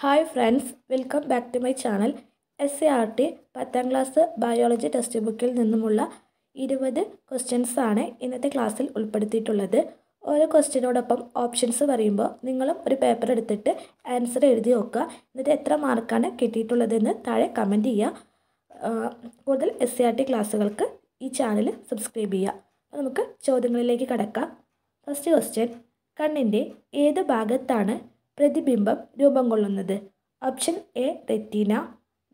hi friends welcome back to my channel S A R T പത്താം class biology text ബുക്കിൽ നിന്നുമുള്ള ഇരുപത് ക്വസ്റ്റ്യൻസാണ് ഇന്നത്തെ ക്ലാസ്സിൽ ഉൾപ്പെടുത്തിയിട്ടുള്ളത് ഓരോ ക്വസ്റ്റ്യനോടൊപ്പം ഓപ്ഷൻസ് പറയുമ്പോൾ നിങ്ങളും ഒരു പേപ്പർ എടുത്തിട്ട് ആൻസർ എഴുതി നോക്കുക എന്നിട്ട് എത്ര മാർക്കാണ് കിട്ടിയിട്ടുള്ളതെന്ന് താഴെ കമൻറ്റ് ചെയ്യുക കൂടുതൽ എസ് സി ആർ ടി ക്ലാസ്സുകൾക്ക് ഈ ചാനൽ സബ്സ്ക്രൈബ് ചെയ്യുക അപ്പോൾ നമുക്ക് ചോദ്യങ്ങളിലേക്ക് കടക്കാം ഫസ്റ്റ് ക്വസ്റ്റ്യൻ കണ്ണിൻ്റെ ഏത് ഭാഗത്താണ് പ്രതിബിംബം രൂപം കൊള്ളുന്നത് option A retina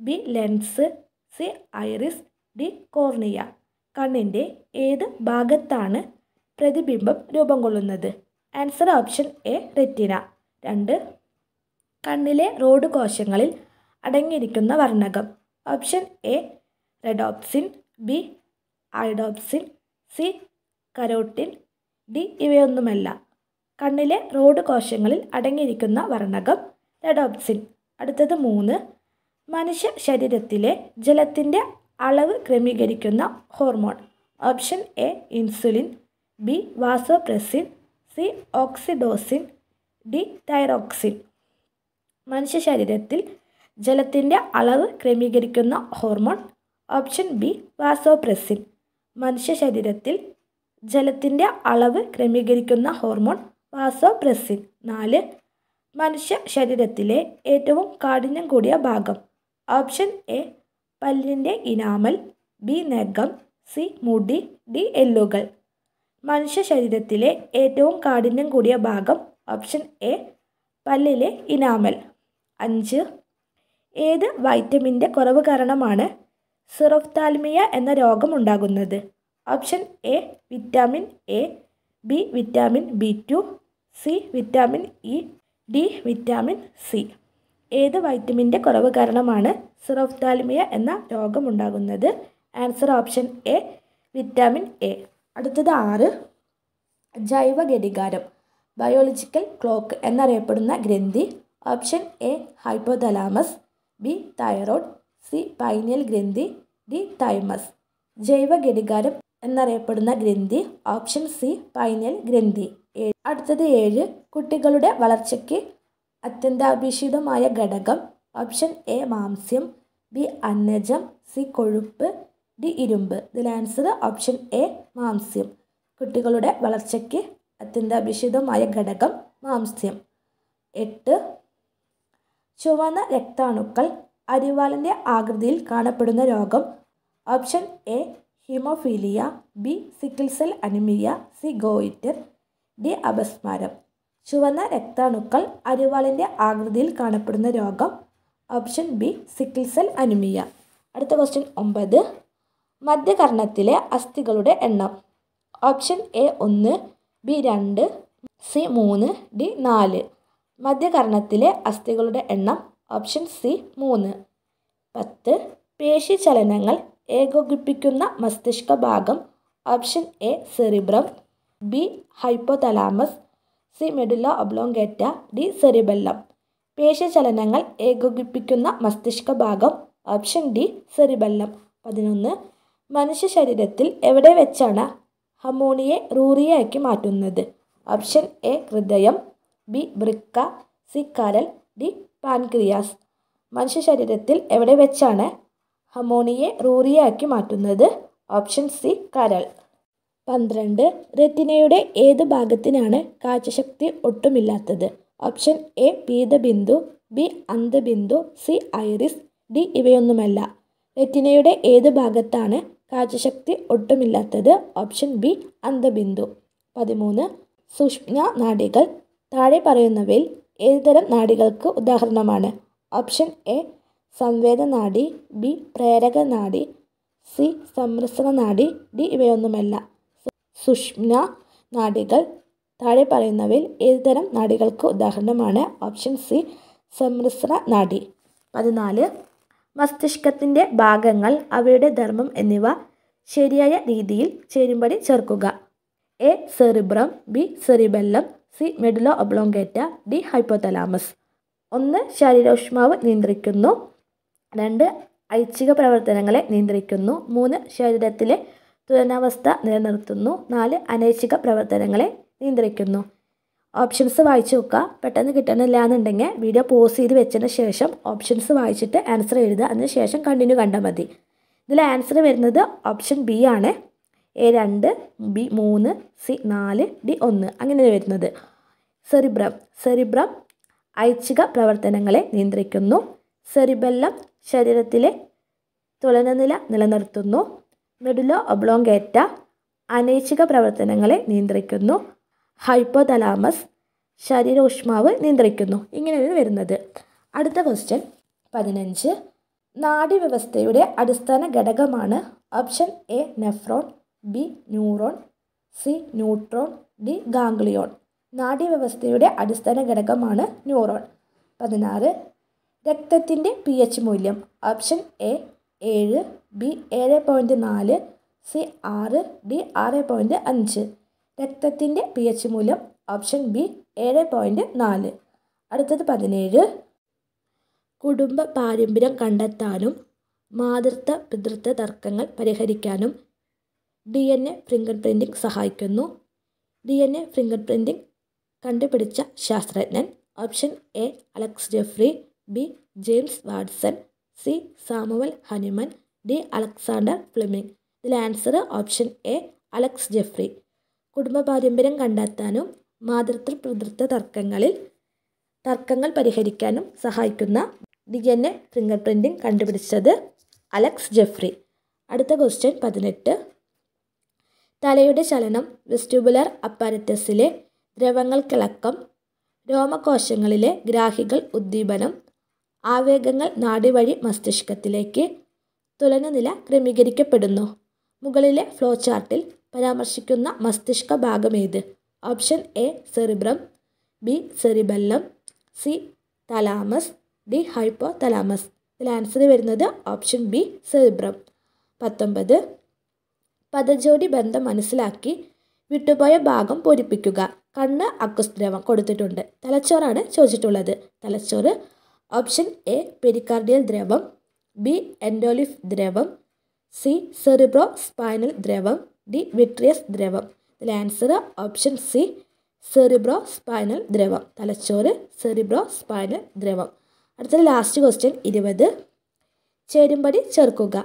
B lens C iris D cornea കണ്ണിൻ്റെ ഏത് ഭാഗത്താണ് പ്രതിബിംബം രൂപം കൊള്ളുന്നത് ആൻസർ ഓപ്ഷൻ എ റെറ്റിന രണ്ട് കണ്ണിലെ റോഡ് കോശങ്ങളിൽ അടങ്ങിയിരിക്കുന്ന വർണ്ണകം option A rhodopsin B iodopsin C carotene D ഇവയൊന്നുമല്ല കണ്ണിലെ റോഡ് കോശങ്ങളിൽ അടങ്ങിയിരിക്കുന്ന വർണ്ണകം റെഡോപ്സിൻ അടുത്തത് മൂന്ന് മനുഷ്യ ശരീരത്തിലെ ജലത്തിൻ്റെ അളവ് ക്രമീകരിക്കുന്ന hormone option A insulin B vasopressin C oxytocin D thyroxine മനുഷ്യ ശരീരത്തിൽ ജലത്തിൻ്റെ അളവ് ക്രമീകരിക്കുന്ന ഹോർമോൺ ഓപ്ഷൻ ബി വാസോപ്രസിൻ മനുഷ്യ ശരീരത്തിൽ ജലത്തിൻ്റെ അളവ് ക്രമീകരിക്കുന്ന ഹോർമോൺ വാസോപ്രെസ്സിൻ നാല് മനുഷ്യ ശരീരത്തിലെ ഏറ്റവും കാഠിന്യം കൂടിയ ഭാഗം ഓപ്ഷൻ എ പല്ലിൻ്റെ ഇനാമൽ ബി നഖം സി മുടി ഡി എല്ലുകൾ മനുഷ്യ ശരീരത്തിലെ ഏറ്റവും കാഠിന്യം കൂടിയ ഭാഗം ഓപ്ഷൻ എ പല്ലിലെ ഇനാമൽ അഞ്ച് ഏത് വൈറ്റമിൻ്റെ കുറവ് കാരണമാണ് സിറോഫ്താൽമിയ എന്ന രോഗം ഉണ്ടാകുന്നത് option A vitamin A B vitamin B two C vitamin E D vitamin C ഏത് വൈറ്റമിൻ്റെ കുറവ് കാരണമാണ് സിറോഫ്താലിമിയ എന്ന രോഗമുണ്ടാകുന്നത് answer option A vitamin A അടുത്തത് ആറ് ജൈവ ബയോളജിക്കൽ ക്ലോക്ക് എന്നറിയപ്പെടുന്ന ഗ്രന്ഥി option A hypothalamus B thyroid C pineal ഗ്രന്ഥി ഡി തൈമസ് ജൈവ ഘടികാരം എന്നറിയപ്പെടുന്ന ഗ്രന്ഥി ഓപ്ഷൻ സി പൈനിയൽ ഗ്രന്ഥി അടുത്തത് ഏഴ് കുട്ടികളുടെ വളർച്ചയ്ക്ക് അത്യന്താപേക്ഷിതമായ ഘടകം ഓപ്ഷൻ എ മാംസ്യം ബി അന്നജം സി കൊഴുപ്പ് ഡി ഇരുമ്പ് ഇതിൽ ആൻസർ ഓപ്ഷൻ എ മാംസ്യം കുട്ടികളുടെ വളർച്ചയ്ക്ക് അത്യന്താപേക്ഷിതമായ ഘടകം മാംസ്യം എട്ട് ചുവന്ന രക്താണുക്കൾ അരിവാളിൻ്റെ ആകൃതിയിൽ കാണപ്പെടുന്ന രോഗം option A haemophilia B sickle cell anaemia C goitre D അപസ്മാരം ചുവന്ന രക്താണുക്കൾ അരിവാളിൻ്റെ ആകൃതിയിൽ കാണപ്പെടുന്ന രോഗം ഓപ്ഷൻ ബി സിക്കിൾസെൽ അനുമിയ അടുത്ത ക്വസ്റ്റ്യൻ ഒമ്പത് മധ്യകർണത്തിലെ അസ്ഥികളുടെ എണ്ണം ഓപ്ഷൻ എ ഒന്ന് ബി രണ്ട് സി മൂന്ന് ഡി നാല് മധ്യകർണത്തിലെ അസ്ഥികളുടെ എണ്ണം ഓപ്ഷൻ സി മൂന്ന് പത്ത് പേശി ചലനങ്ങൾ ഏകോപിപ്പിക്കുന്ന മസ്തിഷ്ക ഭാഗം option A cerebrum B hypothalamus C medulla oblongata D cerebellum പേശീചലനങ്ങൾ ഏകോപിപ്പിക്കുന്ന മസ്തിഷ്ക ഭാഗം ഓപ്ഷൻ ഡി സെറിബെല്ലം പതിനൊന്ന് മനുഷ്യ ശരീരത്തിൽ എവിടെ വെച്ചാണ് ഹമോണിയെ റൂറിയയാക്കി മാറ്റുന്നത് ഓപ്ഷൻ എ ഹൃദയം ബി വൃക്ക സി കരൽ ഡി പാൻക്രിയാസ് മനുഷ്യ ശരീരത്തിൽ എവിടെ വെച്ചാണ് ഹമോണിയെ റൂറിയയാക്കി മാറ്റുന്നത് ഓപ്ഷൻ സി കരൾ പന്ത്രണ്ട് റെറ്റിനയുടെ ഏത് ഭാഗത്തിനാണ് കാഴ്ചശക്തി ഒട്ടുമില്ലാത്തത് ഓപ്ഷൻ എ പീതബിന്ദു ബി അന്ധബിന്ദു സി ഐറിസ് ഡി ഇവയൊന്നുമല്ല റെറ്റിനയുടെ ഏത് ഭാഗത്താണ് കാഴ്ചശക്തി ഒട്ടുമില്ലാത്തത് ഓപ്ഷൻ ബി അന്ധബിന്ദു പതിമൂന്ന് സൂക്ഷ്മ നാഡികൾ താഴെ പറയുന്നവയിൽ ഏതുതരം നാഡികൾക്ക് ഉദാഹരണമാണ് ഓപ്ഷൻ എ നാഡി ബി നാഡി സി നാഡി ഡി ഇവയൊന്നുമല്ല സുഷ്മ നാഡികൾ താഴെ പറയുന്നവയിൽ ഏതുതരം നാഡികൾക്ക് ഉദാഹരണമാണ് ഓപ്ഷൻ സി സമ്മിശ്ര നാഡി പതിനാല് മസ്തിഷ്കത്തിൻ്റെ ഭാഗങ്ങൾ അവയുടെ ധർമ്മം എന്നിവ ശരിയായ രീതിയിൽ ചേരുംപടി ചേർക്കുക A cerebrum B cerebellum C medulla oblongata D hypothalamus ഒന്ന് ശരീരോഷ്മാവ് നിയന്ത്രിക്കുന്നു രണ്ട് ഐച്ഛിക പ്രവർത്തനങ്ങളെ നിയന്ത്രിക്കുന്നു മൂന്ന് ശരീരത്തിലെ തുലനാവസ്ഥ നിലനിർത്തുന്നു നാല് അനൈച്ഛിക പ്രവർത്തനങ്ങളെ നിയന്ത്രിക്കുന്നു ഓപ്ഷൻസ് വായിച്ചു നോക്കുക പെട്ടെന്ന് കിട്ടണില്ല എന്നുണ്ടെങ്കിൽ വീഡിയോ പോസ് ചെയ്ത് വെച്ചതിന് ശേഷം ഓപ്ഷൻസ് വായിച്ചിട്ട് ആൻസർ എഴുതുക അതിന് ശേഷം കണ്ടിന്യൂ കണ്ടാൽ മതി ഇതിൽ ആൻസർ വരുന്നത് ഓപ്ഷൻ ബി ആണ് എ രണ്ട് ബി മൂന്ന് സി നാല് ഡി ഒന്ന് അങ്ങനെ വരുന്നത് സെറിബ്രം സെറിബ്രം ഐച്ഛിക പ്രവർത്തനങ്ങളെ നിയന്ത്രിക്കുന്നു സെറിബെല്ലം ശരീരത്തിലെ തുലനനില നിലനിർത്തുന്നു മെഡുലോ ഒബ്ലോങ്കേറ്റ അനൈച്ഛിക പ്രവർത്തനങ്ങളെ നിയന്ത്രിക്കുന്നു ഹൈപ്പോതലാമസ് ശരീരോഷ്മാവ് നിയന്ത്രിക്കുന്നു ഇങ്ങനെയാണ് വരുന്നത് അടുത്ത ക്വസ്റ്റ്യൻ പതിനഞ്ച് വ്യവസ്ഥയുടെ അടിസ്ഥാന ഘടകമാണ് option A nephron B neuron C neutron D ganglion വ്യവസ്ഥയുടെ അടിസ്ഥാന ഘടകമാണ് ന്യൂറോൺ പതിനാറ് രക്തത്തിൻ്റെ പി എച്ച് മൂല്യം ഓപ്ഷൻ എ ഏഴ് ബി ഏഴ് പോയിൻറ്റ് നാല് സി ആറ് ഡി ആറ് പോയിൻറ്റ് അഞ്ച് രക്തത്തിൻ്റെ പി എച്ച് മൂല്യം ഓപ്ഷൻ ബി ഏഴ് പോയിൻറ്റ് നാല് അടുത്തത് പതിനേഴ് കുടുംബ പാരമ്പര്യം കണ്ടെത്താനും മാതൃത്വ പിതൃത്വ തർക്കങ്ങൾ പരിഹരിക്കാനും D N A finger printing സഹായിക്കുന്നു D N A finger printing കണ്ടുപിടിച്ച ശാസ്ത്രജ്ഞൻ option A Alex Jeffrey B James Watson C Samuel Hahnemann D Alexander Fleming ഇതിൽ answer option A Alex Jeffrey കുടുംബ പാരമ്പര്യം കണ്ടെത്താനും മാതൃത്വ പിതൃത്വ തർക്കങ്ങളിൽ തർക്കങ്ങൾ പരിഹരിക്കാനും സഹായിക്കുന്ന D N A finger printing കണ്ടുപിടിച്ചത് അലക്സ് ജെഫ്രി അടുത്ത ക്വസ്റ്റ്യൻ പതിനെട്ട് തലയുടെ ചലനം വെസ്റ്റുബുലർ അപ്പാരറ്റസിലെ ദ്രവങ്ങൾക്കിളക്കം രോമകോശങ്ങളിലെ ഗ്രാഹികൾ ഉദ്ദീപനം ആവേഗങ്ങൾ നാടിവഴി മസ്തിഷ്കത്തിലേക്ക് തുലന നില ക്രമീകരിക്കപ്പെടുന്നു മുകളിലെ ഫ്ലോ ചാർട്ടിൽ പരാമർശിക്കുന്ന മസ്തിഷ്ക ഭാഗം ഏത് option A cerebrum B cerebellum C thalamus D hypothalamus ഇതിൽ ആൻസർ വരുന്നത് ഓപ്ഷൻ ബി സെറിബ്രം പത്തൊമ്പത് പദജോടി ബന്ധം മനസ്സിലാക്കി വിട്ടുപോയ ഭാഗം പൂരിപ്പിക്കുക കണ്ണ് അക്കുസ്ത്രവം കൊടുത്തിട്ടുണ്ട് തലച്ചോറാണ് ചോദിച്ചിട്ടുള്ളത് തലച്ചോറ് ഓപ്ഷൻ എ പെരിക്കാർഡിയൽ ദ്രവം ബി എൻഡോലിഫ് ദ്രവം സി സെറിബ്രോ സ്പൈനൽ ദ്രവം ഡി വിട്രിയസ് ദ്രവം ഇതിൽ answer option C cerebrospinal ദ്രവം തലച്ചോറ് സെറിബ്രോ സ്പൈനൽ ദ്രവം അടുത്ത ലാസ്റ്റ് ക്വസ്റ്റ്യൻ ഇരുപത് ചേരുംപടി ചേർക്കുക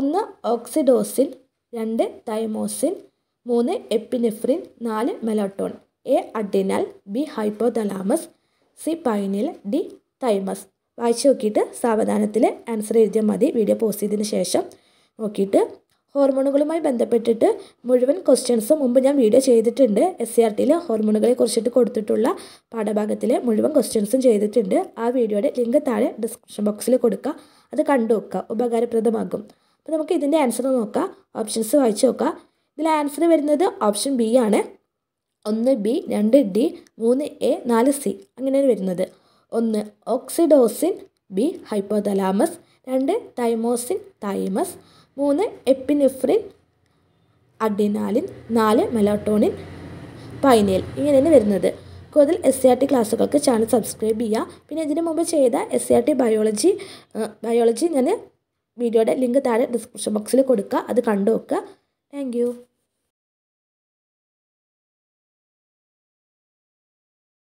ഒന്ന് ഓക്സിഡോസിൻ രണ്ട് തൈമോസിൻ മൂന്ന് എപ്പിനെഫ്രിൻ നാല് melatonin A adrenal B hypothalamus C pineal D thymus വായിച്ച് നോക്കിയിട്ട് സാവധാനത്തിൽ ആൻസർ എഴുതിയാൽ മതി വീഡിയോ പോസ്റ്റ് ചെയ്തതിന് ശേഷം നോക്കിയിട്ട് ഹോർമോണുകളുമായി ബന്ധപ്പെട്ടിട്ട് മുഴുവൻ ക്വസ്റ്റ്യൻസും മുമ്പ് ഞാൻ വീഡിയോ ചെയ്തിട്ടുണ്ട് എസ് സി ആർ ടിയിൽ ഹോർമോണുകളെ കുറിച്ചിട്ട് കൊടുത്തിട്ടുള്ള പാഠഭാഗത്തിലെ മുഴുവൻ ക്വസ്റ്റ്യൻസും ചെയ്തിട്ടുണ്ട് ആ വീഡിയോയുടെ ലിങ്ക് താഴെ ഡിസ്ക്രിപ്ഷൻ ബോക്സിൽ കൊടുക്കുക അത് കണ്ടു നോക്കുക ഉപകാരപ്രദമാകും അപ്പോൾ നമുക്ക് ഇതിൻ്റെ ആൻസർ നോക്കാം ഓപ്ഷൻസ് വായിച്ചു നോക്കാം ഇതിൽ ആൻസർ വരുന്നത് ഓപ്ഷൻ ബി ആണ് ഒന്ന് ബി രണ്ട് ഡി മൂന്ന് എ നാല് സി അങ്ങനെയാണ് വരുന്നത് ഒന്ന് ഓക്സിഡോസിൻ ബി ഹൈപ്പോതലാമസ് രണ്ട് തൈമോസിൻ തൈമസ് മൂന്ന് എപ്പിനെഫ്രിൻ അഡിനാലിൻ നാല് മെലോട്ടോണിൻ പൈനേൽ ഇങ്ങനെയാണ് വരുന്നത് കൂടുതൽ എസ് സി ആർ ടി ക്ലാസ്സുകൾക്ക് ചാനൽ സബ്സ്ക്രൈബ് ചെയ്യുക പിന്നെ ഇതിനു മുമ്പ് ചെയ്ത S C R T biology biology ഞാൻ വീഡിയോയുടെ ലിങ്ക് താഴെ ഡിസ്ക്രിപ്ഷൻ ബോക്സിൽ കൊടുക്കുക അത് കണ്ടു നോക്കുക താങ്ക്